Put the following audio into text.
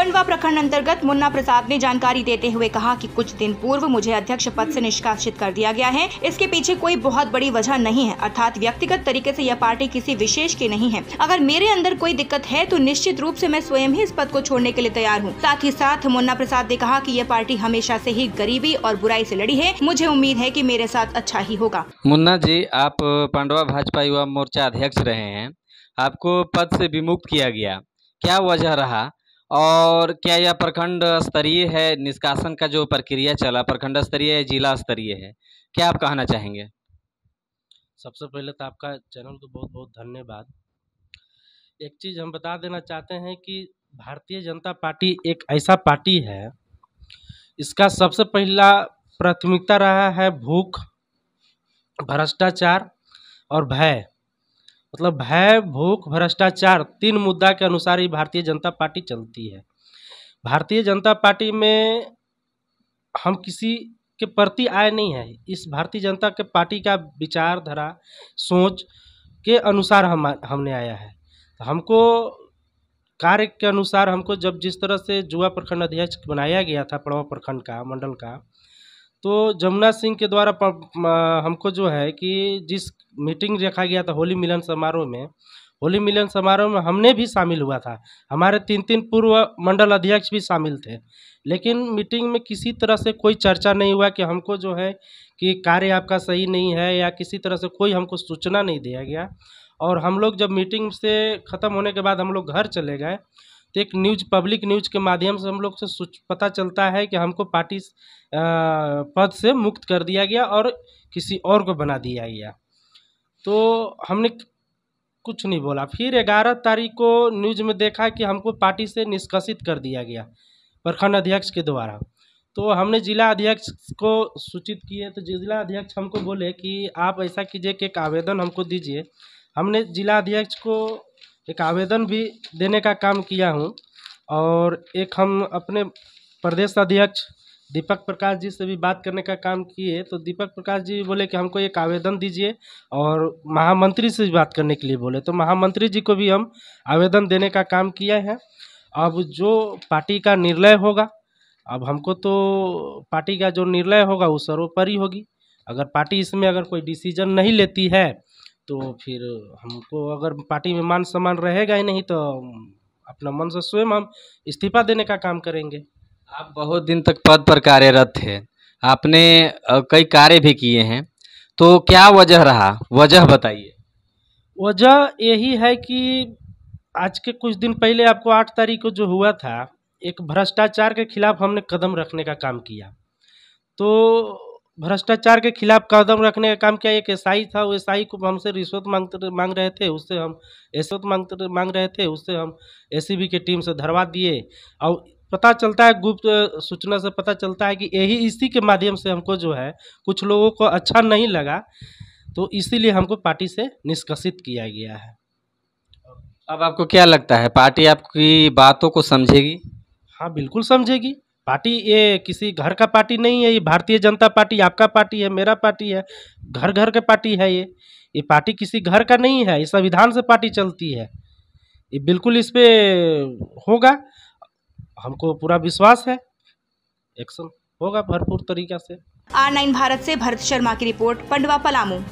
पंडवा प्रखंड अंतर्गत मुन्ना प्रसाद ने जानकारी देते हुए कहा कि कुछ दिन पूर्व मुझे अध्यक्ष पद से निष्कासित कर दिया गया है इसके पीछे कोई बहुत बड़ी वजह नहीं है अर्थात व्यक्तिगत तरीके से यह पार्टी किसी विशेष की नहीं है अगर मेरे अंदर कोई दिक्कत है तो निश्चित रूप से मैं स्वयं ही इस पद को छोड़ने के लिए तैयार हूँ साथ ही साथ मुन्ना प्रसाद ने कहा की यह पार्टी हमेशा ऐसी ही गरीबी और बुराई ऐसी लड़ी है मुझे उम्मीद है की मेरे साथ अच्छा ही होगा मुन्ना जी आप पांडवा भाजपा युवा मोर्चा अध्यक्ष रहे हैं आपको पद ऐसी विमुक्त किया गया क्या वजह रहा और क्या यह प्रखंड स्तरीय है निष्कासन का जो प्रक्रिया चला प्रखंड स्तरीय है जिला स्तरीय है क्या आप कहना चाहेंगे सबसे पहले तो आपका चैनल को बहुत बहुत धन्यवाद एक चीज़ हम बता देना चाहते हैं कि भारतीय जनता पार्टी एक ऐसा पार्टी है इसका सबसे पहला प्राथमिकता रहा है भूख भ्रष्टाचार और भय मतलब भय भूख भ्रष्टाचार तीन मुद्दा के अनुसार ही भारतीय जनता पार्टी चलती है भारतीय जनता पार्टी में हम किसी के प्रति आए नहीं है इस भारतीय जनता के पार्टी का विचारधारा सोच के अनुसार हम हमने आया है तो हमको कार्य के अनुसार हमको जब जिस तरह से जुआ प्रखंड अध्यक्ष बनाया गया था पड़वा प्रखंड का मंडल का तो जमुना सिंह के द्वारा हमको जो है कि जिस मीटिंग रखा गया था होली मिलन समारोह में होली मिलन समारोह में हमने भी शामिल हुआ था हमारे तीन तीन पूर्व मंडल अध्यक्ष भी शामिल थे लेकिन मीटिंग में किसी तरह से कोई चर्चा नहीं हुआ कि हमको जो है कि कार्य आपका सही नहीं है या किसी तरह से कोई हमको सूचना नहीं दिया गया और हम लोग जब मीटिंग से ख़त्म होने के बाद हम लोग घर चले गए तो एक न्यूज पब्लिक न्यूज के माध्यम से हम लोग से पता चलता है कि हमको पार्टी पद से मुक्त कर दिया गया और किसी और को बना दिया गया तो हमने कुछ नहीं बोला फिर ग्यारह तारीख को न्यूज में देखा कि हमको पार्टी से निष्कासित कर दिया गया प्रखंड अध्यक्ष के द्वारा तो हमने जिला अध्यक्ष को सूचित किए तो जिला अध्यक्ष हमको बोले कि आप ऐसा कीजिए कि एक आवेदन हमको दीजिए हमने जिला अध्यक्ष को एक आवेदन भी देने का काम किया हूँ और एक हम अपने प्रदेश अध्यक्ष दीपक प्रकाश जी से भी बात करने का काम किए तो दीपक प्रकाश जी बोले कि हमको एक आवेदन दीजिए और महामंत्री से भी बात करने के लिए बोले तो महामंत्री जी को भी हम आवेदन देने का काम किए हैं अब जो पार्टी का निर्णय होगा अब हमको तो पार्टी का जो निर्णय होगा वो सर्वोपरि होगी अगर पार्टी इसमें अगर कोई डिसीजन नहीं लेती है तो फिर हमको अगर पार्टी में मान सम्मान रहेगा ही नहीं तो अपना मन से स्वयं हम इस्तीफा देने का काम करेंगे आप बहुत दिन तक पद पर कार्यरत थे आपने कई कार्य भी किए हैं तो क्या वजह रहा वजह बताइए वजह यही है कि आज के कुछ दिन पहले आपको आठ तारीख को जो हुआ था एक भ्रष्टाचार के खिलाफ हमने कदम रखने का काम किया तो भ्रष्टाचार के खिलाफ कदम रखने का काम किया एक ऐसाई था वो ऐसाई को हमसे रिश्वत मांगते मांग रहे थे उससे हम रिश्वत मांगते मांग रहे थे उससे हम एसीबी के टीम से धरवा दिए और पता चलता है गुप्त सूचना से पता चलता है कि यही इसी के माध्यम से हमको जो है कुछ लोगों को अच्छा नहीं लगा तो इसीलिए हमको पार्टी से निष्कसित किया गया है अब आपको क्या लगता है पार्टी आपकी बातों को समझेगी हाँ बिल्कुल समझेगी पार्टी ये किसी घर का पार्टी नहीं है ये भारतीय जनता पार्टी आपका पार्टी है मेरा पार्टी है घर घर का पार्टी है ये ये पार्टी किसी घर का नहीं है ये संविधान से पार्टी चलती है ये बिल्कुल इस पर होगा हमको पूरा विश्वास है एक्शन होगा भरपूर तरीका से आर नाइन भारत से भरत शर्मा की रिपोर्ट पंडवा पलामू